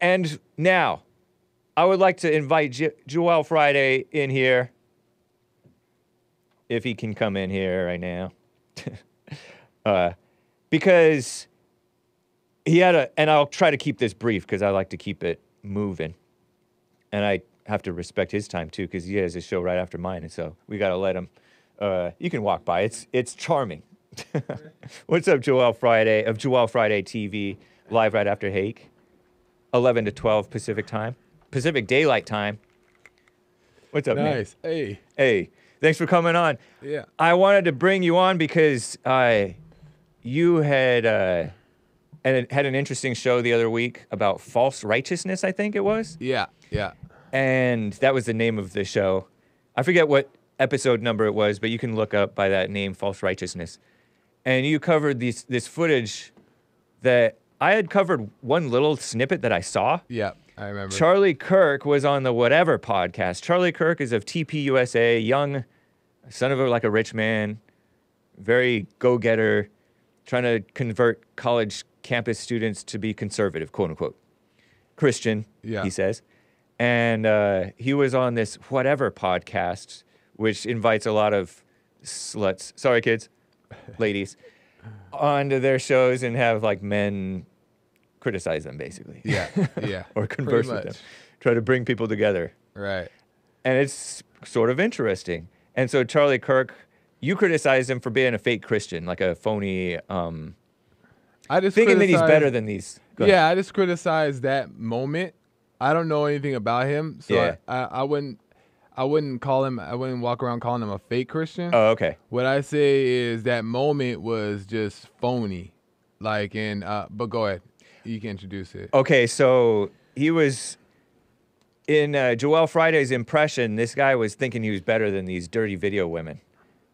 And now, I would like to invite jo- Joel Friday in here, if he can come in here right now, uh, because he had a. And I'll try to keep this brief because I like to keep it moving, and I have to respect his time too because he has his show right after mine, and so we got to let him. Uh, you can walk by. It's it's charming. What's up, Joel Friday of Joel Friday TV, live right after Hake. 11 to 12 Pacific time, Pacific Daylight Time. What's up, nice. man? Hey. Hey. Thanks for coming on. Yeah. I wanted to bring you on because uh, you had uh, and had an interesting show the other week about false righteousness, I think it was. Yeah. Yeah. And that was the name of the show. I forget what episode number it was, but you can look up by that name, false righteousness. And you covered these this footage that I had covered one little snippet that I saw. Yeah, I remember. Charlie Kirk was on the whatever podcast. Charlie Kirk is of TPUSA, young, son of a, like a rich man, very go getter, trying to convert college campus students to be conservative, quote unquote, Christian. Yeah. he says, and uh, he was on this whatever podcast, which invites a lot of sluts. Sorry, kids, ladies onto their shows and have like men criticize them basically. Yeah. Yeah. or converse with them. Try to bring people together. Right. And it's sort of interesting. And so Charlie Kirk, you criticize him for being a fake Christian, like a phony um I just thinking that he's better than these. Yeah, I just criticize that moment. I don't know anything about him, so yeah. I, I, I wouldn't I wouldn't call him. I wouldn't walk around calling him a fake Christian. Oh, okay. What I say is that moment was just phony, like in. Uh, but go ahead, you can introduce it. Okay, so he was in uh, Joel Friday's impression. This guy was thinking he was better than these dirty video women,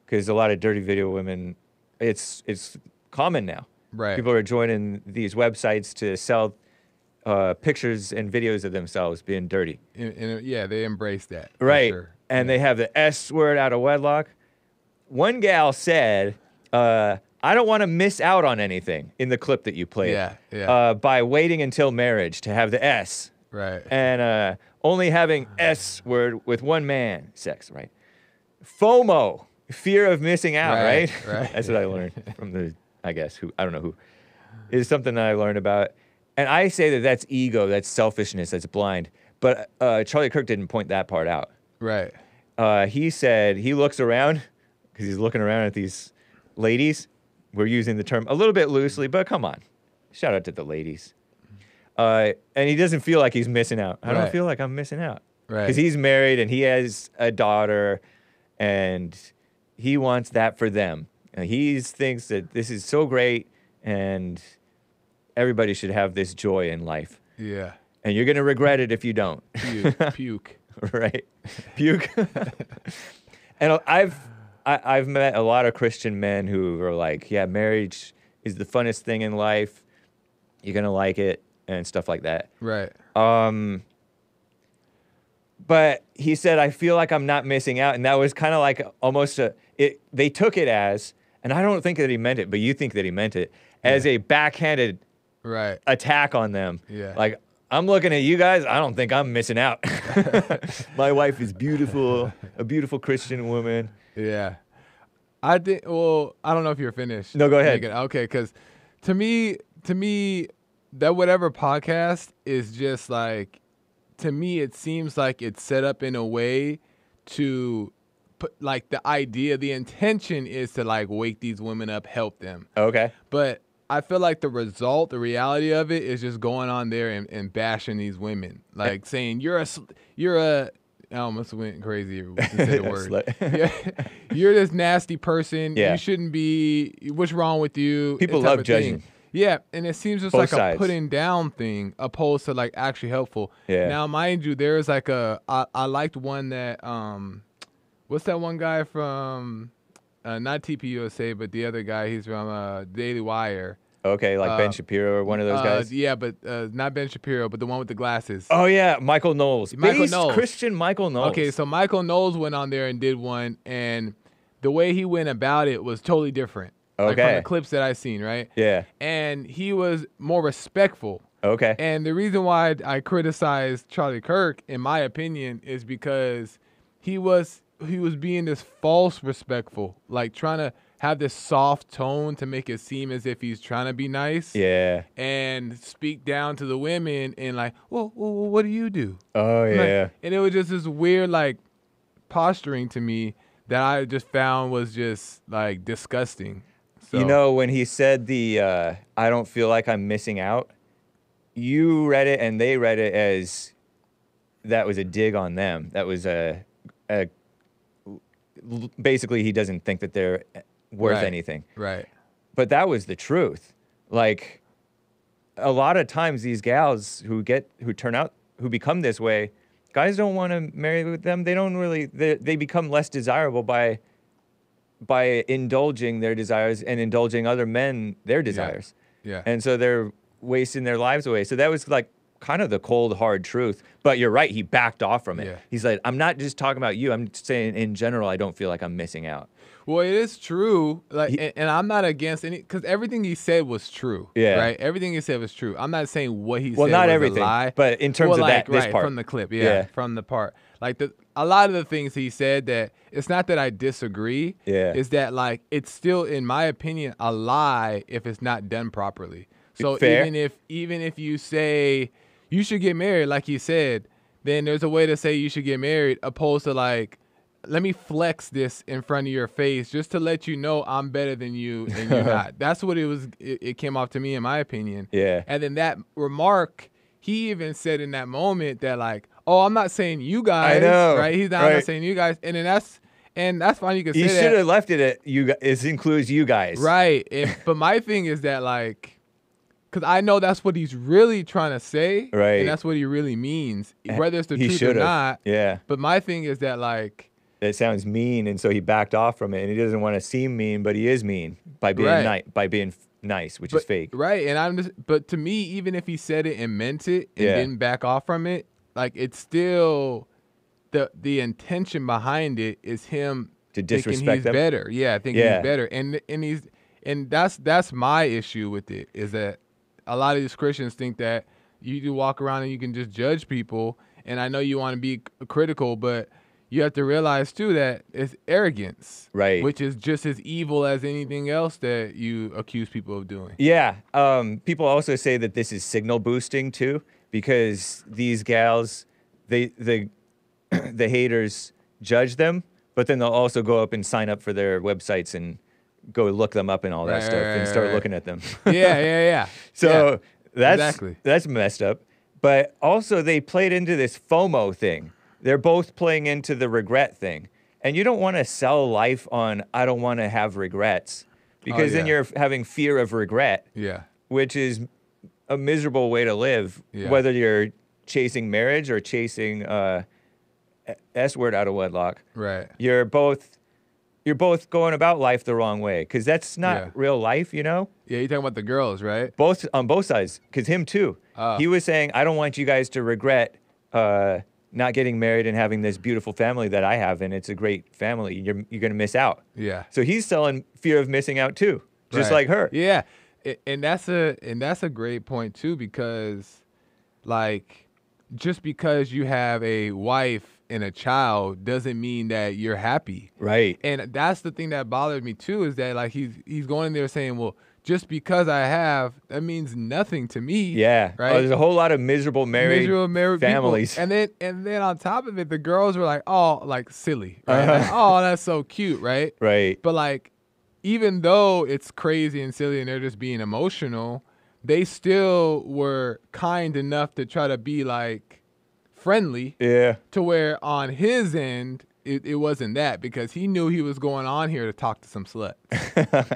because a lot of dirty video women, it's it's common now. Right. People are joining these websites to sell uh, pictures and videos of themselves being dirty. And, and, uh, yeah, they embrace that. Right. Sure. And yeah. they have the S word out of wedlock. One gal said, uh, I don't want to miss out on anything in the clip that you played yeah, yeah. Uh, by waiting until marriage to have the S. Right. And uh, only having S word with one man, sex, right? FOMO, fear of missing out, right? Right. right. That's what I learned from the, I guess, who, I don't know who, is something that I learned about and I say that that's ego, that's selfishness, that's blind. But uh, Charlie Kirk didn't point that part out. Right. Uh, he said he looks around because he's looking around at these ladies. We're using the term a little bit loosely, but come on. Shout out to the ladies. Uh, and he doesn't feel like he's missing out. I don't feel like I'm missing out. Right. Because he's married and he has a daughter and he wants that for them. And he thinks that this is so great and everybody should have this joy in life. Yeah. And you're going to regret it if you don't. Puke. Puke. right. Puke. and I've I, have i have met a lot of Christian men who are like, yeah, marriage is the funnest thing in life. You're going to like it and stuff like that. Right. Um but he said I feel like I'm not missing out and that was kind of like almost a it they took it as and I don't think that he meant it, but you think that he meant it as yeah. a backhanded right attack on them. Yeah. Like I'm looking at you guys. I don't think I'm missing out. My wife is beautiful, a beautiful Christian woman. Yeah. I think. Well, I don't know if you're finished. No, go ahead. okay, because to me, to me, that whatever podcast is just like, to me, it seems like it's set up in a way to, put, like the idea, the intention is to like wake these women up, help them. Okay. But I feel like the result, the reality of it, is just going on there and, and bashing these women, like saying you're a, you're a. I almost went crazy. Say the word. yeah, you're this nasty person. Yeah. You shouldn't be. What's wrong with you? People love judging. Thing. Yeah, and it seems just Both like sides. a putting down thing opposed to like actually helpful. Yeah. Now, mind you, there's like a I, I liked one that um, what's that one guy from, uh, not TPUSA, but the other guy he's from uh, Daily Wire. Okay, like Ben uh, Shapiro or one of those Uh, guys. yeah, but uh, not Ben Shapiro, but the one with the glasses. Oh yeah, Michael Knowles. Michael Based Knowles. Christian Michael Knowles. Okay, so Michael Knowles went on there and did one, and the way he went about it was totally different. Like from the clips that I have seen, right? Yeah. And he was more respectful. Okay. And the reason why I criticized Charlie Kirk, in my opinion, is because he was he was being this false respectful, like trying to have this soft tone to make it seem as if he's trying to be nice. Yeah. And speak down to the women and like, well, well what do you do? Oh and yeah. Like, and it was just this weird like posturing to me that I just found was just like disgusting. So. You know when he said the uh, I don't feel like I'm missing out. You read it and they read it as that was a dig on them. That was a, a basically he doesn't think that they're worth right. anything. Right. But that was the truth. Like a lot of times these gals who get who turn out who become this way, guys don't want to marry with them. They don't really they, they become less desirable by by indulging their desires and indulging other men their desires. Yeah. yeah. And so they're wasting their lives away. So that was like kind of the cold hard truth. But you're right. He backed off from it. Yeah. He's like, I'm not just talking about you. I'm saying in general, I don't feel like I'm missing out. Well, it is true. Like, he, and, and, I'm not against any because everything he said was true. Yeah. Right. Everything he said was true. I'm not saying what he well, said. Well, not everything. lie. But in terms well, of like, that, right, part. from the clip. Yeah, yeah, From the part, like the a lot of the things he said that it's not that I disagree. Yeah. Is that like it's still, in my opinion, a lie if it's not done properly. So Fair. even if even if you say you should get married, like you said, then there's a way to say you should get married, opposed to like, let me flex this in front of your face just to let you know I'm better than you and you're not. That's what it was. It, it, came off to me, in my opinion. Yeah. And then that remark, he even said in that moment that like, oh, I'm not saying you guys, I know, right? He's not, right. not saying you guys, and then that's and that's fine. You can. You should have left it at you. It includes you guys, right? And, but my thing is that like because I know that's what he's really trying to say, right? And that's what he really means, whether it's the he truth should've. or not. Yeah. But my thing is that like it sounds mean, and so he backed off from it, and he doesn't want to seem mean, but he is mean by being right. by being nice, which but, is fake, right? And I'm just, but to me, even if he said it and meant it and yeah. didn't back off from it, like it's still the the intention behind it is him to disrespect he's them? better. Yeah, I think yeah. he's better, and and he's and that's that's my issue with it is that a lot of these Christians think that you do walk around and you can just judge people. And I know you want to be critical, but you have to realize too that it's arrogance, right? Which is just as evil as anything else that you accuse people of doing. Yeah. Um, people also say that this is signal boosting too, because these gals, they the the haters judge them, but then they'll also go up and sign up for their websites and go look them up and all that right, stuff right, and start right. looking at them. yeah, yeah, yeah. so yeah, that's exactly. that's messed up. But also they played into this FOMO thing. They're both playing into the regret thing. And you don't want to sell life on I don't want to have regrets oh, because oh, yeah. then you're having fear of regret. Yeah. Which is a miserable way to live yeah. whether you're chasing marriage or chasing uh S word out of wedlock. Right. You're both you're both going about life the wrong way because that's not yeah. real life, you know. Yeah, you're talking about the girls, right? Both on both sides, because him too. Uh. He was saying, I don't want you guys to regret uh, not getting married and having this beautiful family that I have, and it's a great family. You're you're gonna miss out. Yeah. So he's selling fear of missing out too, just right. like her. Yeah, and that's a and that's a great point too because, like, just because you have a wife in a child doesn't mean that you're happy. Right. And that's the thing that bothered me too is that like he's he's going in there saying, well, just because I have, that means nothing to me. Yeah. Oh, right. Oh, there's a whole lot of miserable married, miserable married families. People. And then and then on top of it, the girls were like, oh, like silly. Right? Uh-huh. Like, oh, that's so cute, right? Right. But like, even though it's crazy and silly and they're just being emotional, they still were kind enough to try to be like friendly. Yeah. To where on his end, it, it wasn't that because he knew he was going on here to talk to some slut.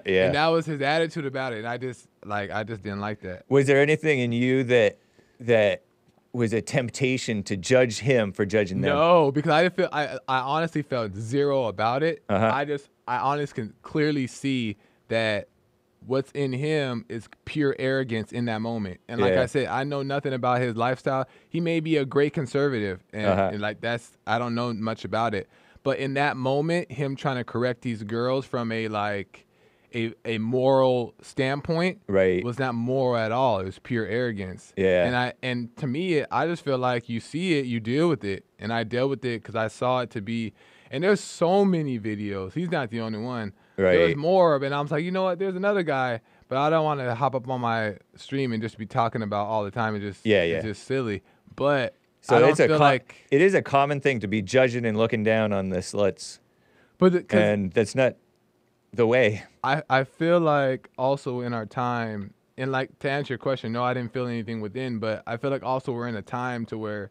yeah. And that was his attitude about it. And I just like I just didn't like that. Was there anything in you that that was a temptation to judge him for judging them? No, because I didn't feel I I honestly felt zero about it. Uh-huh. I just I honestly can clearly see that what's in him is pure arrogance in that moment. And like yeah. I said, I know nothing about his lifestyle. He may be a great conservative, and, uh-huh. and, like that's I don't know much about it. But in that moment, him trying to correct these girls from a like a a moral standpoint, right, was not moral at all. It was pure arrogance. Yeah. And I and to me, it, I just feel like you see it, you deal with it, and I dealt with it because I saw it to be. And there's so many videos. He's not the only one Right. There was more, and I was like, you know what? There's another guy, but I don't want to hop up on my stream and just be talking about all the time and just yeah, yeah. It's just silly. But so it's a com- like it is a common thing to be judging and looking down on the sluts, but the, and that's not the way. I I feel like also in our time and like to answer your question, no, I didn't feel anything within, but I feel like also we're in a time to where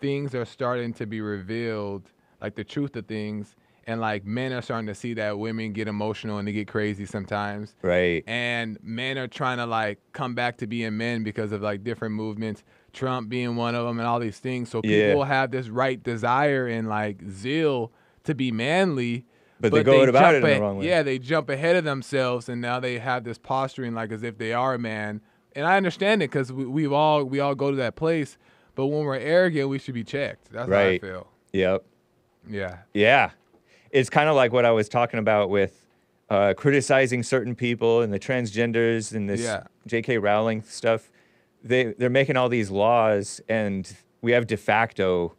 things are starting to be revealed, like the truth of things, and like men are starting to see that women get emotional and they get crazy sometimes. Right. And men are trying to like come back to being men because of like different movements, Trump being one of them, and all these things. So people yeah. have this right desire and like zeal to be manly. But, but they go they about it in the wrong way. Yeah, they jump ahead of themselves, and now they have this posturing like as if they are a man. And I understand it because we, have all we all go to that place. But when we're arrogant, we should be checked. That's right. how I feel. Yep. Yeah. Yeah it's kind of like what I was talking about with uh, criticizing certain people and the transgenders and this yeah. J.K. Rowling stuff. They they're making all these laws, and we have de facto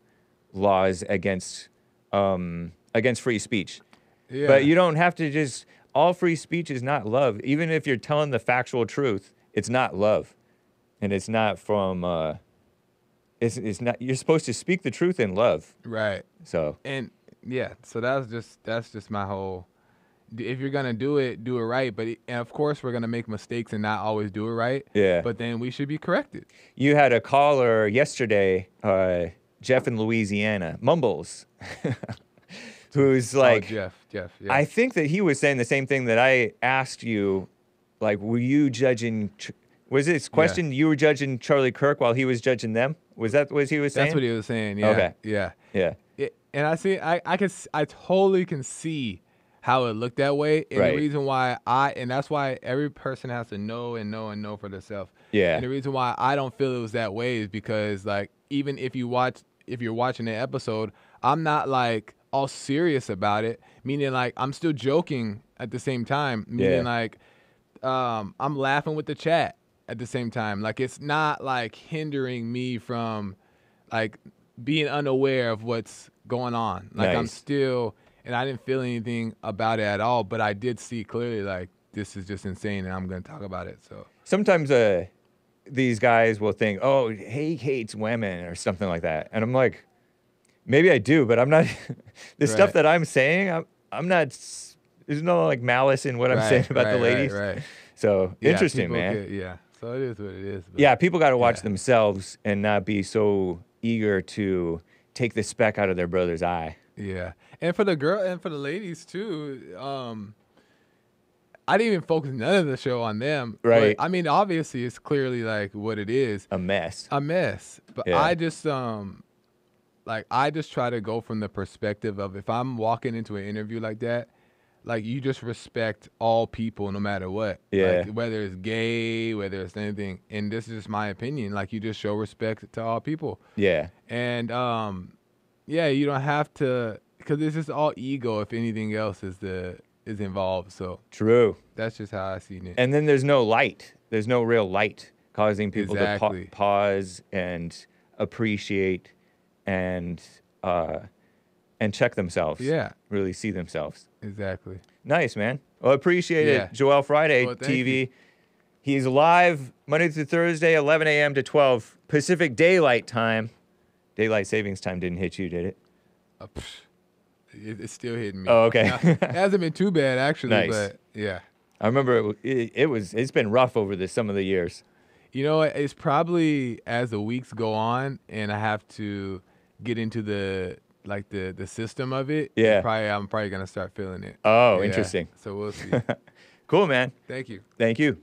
laws against um, against free speech. Yeah. But you don't have to just all free speech is not love. Even if you're telling the factual truth, it's not love, and it's not from. Uh, it's, it's not you're supposed to speak the truth in love right so and yeah. So that's just that's just my whole. If you're gonna do it, do it right. But and eh, of course, we're gonna make mistakes and not always do it right. Yeah. But then we should be corrected. You had a caller yesterday, uh, Jeff in Louisiana, Mumbles, who's oh, like, oh, Jeff, Jeff. Yeah. I think that he was saying the same thing that I asked you. Like, were you judging? was this question yeah. you were judging Charlie Kirk while he was judging them? Was that what he was saying? That's what he was saying. Yeah. Okay. Yeah. Yeah and I see I I can I totally can see how it looked that way, and right. the reason why I and that's why every person has to know and know and know for themselves. Yeah. And the reason why I don't feel it was that way is because like even if you watch if you're watching an episode, I'm not like all serious about it, meaning like I'm still joking at the same time, meaning yeah. like um, I'm laughing with the chat at the same time. Like it's not like hindering me from like being unaware of what's going on. Like nice. I'm still, and I didn't feel anything about it at all, but I did see clearly like this is just insane, and I'm going to talk about it. So sometimes uh, these guys will think, oh, he hates women or something like that, and I'm like, maybe I do, but I'm not. the right. stuff that I'm saying, I'm, I'm not. There's no like malice in what right, I'm saying about right, the ladies. Right. So yeah, interesting, man. Get, yeah. So it is what it is. yeah, people got to watch yeah. themselves and not be so eager to take the speck out of their brother's eye. Yeah, and for the girl and for the ladies too. Um, I didn't even focus none of the show on them. Right. But, I mean, obviously, it's clearly like what it is. A mess. A mess. But yeah. I just um, like I just try to go from the perspective of if I'm walking into an interview like that, like you just respect all people no matter what. Yeah. Like, whether it's gay, whether it's anything. And this is just my opinion. Like you just show respect to all people. Yeah. And um, yeah, you don't have to because it's just all ego if anything else is the is involved. So true. That's just how I see it. And then there's no light. There's no real light causing people exactly. to pa- pause and appreciate and uh, and check themselves. Yeah. Really see themselves. Exactly. Nice, man. Well, appreciate yeah. it. Joel Friday well, TV. You. He's live Monday through Thursday, 11 a.m. to 12 Pacific Daylight Time. Daylight Savings Time didn't hit you, did it? Uh, it's still hitting me. Oh, okay. it hasn't been too bad, actually. Nice. But yeah. I remember it, it, it was, it's been rough over the, some of the years. You know, it's probably as the weeks go on and I have to get into the like the the system of it. Yeah. Probably I'm probably gonna start feeling it. Oh, yeah. interesting. So we'll see. cool, man. Thank you. Thank you.